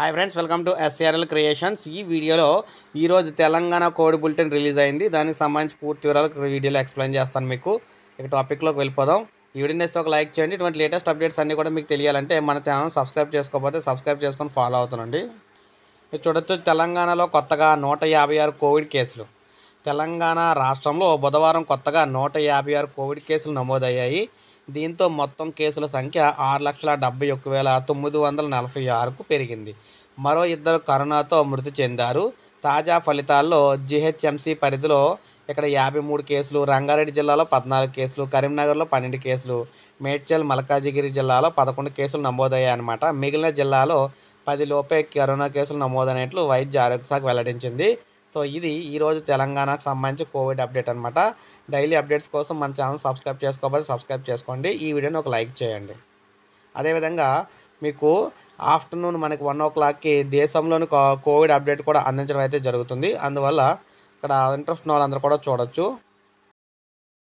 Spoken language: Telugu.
hi friends welcome to SRL creations ఈ వీడియోలో ఈరోజు తెలంగాణ కోడి బులెటిన్ రిలీజ్ అయింది దానికి సంబంధించి పూర్తి వివరాలు వీడియోలో ఎక్స్ప్లెయిన్ చేస్తాను మీకు ఇక టాపిక్లోకి వెళ్ళిపోదాం ఈ వీడియో నెక్స్ట్ ఒక లైక్ చేయండి ఇటువంటి లేటెస్ట్ అప్డేట్స్ అన్నీ కూడా మీకు తెలియాలంటే మన ఛానల్ సబ్స్క్రైబ్ చేసుకోకపోతే సబ్స్క్రైబ్ చేసుకొని ఫాలో మీరు చూడొచ్చు తెలంగాణలో కొత్తగా నూట యాభై ఆరు కోవిడ్ కేసులు తెలంగాణ రాష్ట్రంలో బుధవారం కొత్తగా నూట యాభై ఆరు కోవిడ్ కేసులు నమోదయ్యాయి దీంతో మొత్తం కేసుల సంఖ్య ఆరు లక్షల డెబ్బై ఒక్క వేల తొమ్మిది వందల నలభై ఆరుకు పెరిగింది మరో ఇద్దరు కరోనాతో మృతి చెందారు తాజా ఫలితాల్లో జిహెచ్ఎంసీ పరిధిలో ఇక్కడ యాభై మూడు కేసులు రంగారెడ్డి జిల్లాలో పద్నాలుగు కేసులు కరీంనగర్లో పన్నెండు కేసులు మేడ్చల్ మల్కాజిగిరి జిల్లాలో పదకొండు కేసులు నమోదయ్యాయన్నమాట మిగిలిన జిల్లాలో పది లోపే కరోనా కేసులు నమోదైనట్లు వైద్య ఆరోగ్య శాఖ వెల్లడించింది సో ఇది ఈరోజు తెలంగాణకు సంబంధించి కోవిడ్ అప్డేట్ అనమాట డైలీ అప్డేట్స్ కోసం మన ఛానల్ సబ్స్క్రైబ్ చేసుకోవాలి సబ్స్క్రైబ్ చేసుకోండి ఈ వీడియోని ఒక లైక్ చేయండి అదేవిధంగా మీకు ఆఫ్టర్నూన్ మనకి వన్ ఓ క్లాక్కి దేశంలోని కోవిడ్ అప్డేట్ కూడా అందించడం అయితే జరుగుతుంది అందువల్ల ఇక్కడ ఇంట్రెస్ట్ ఉన్న వాళ్ళందరూ కూడా చూడొచ్చు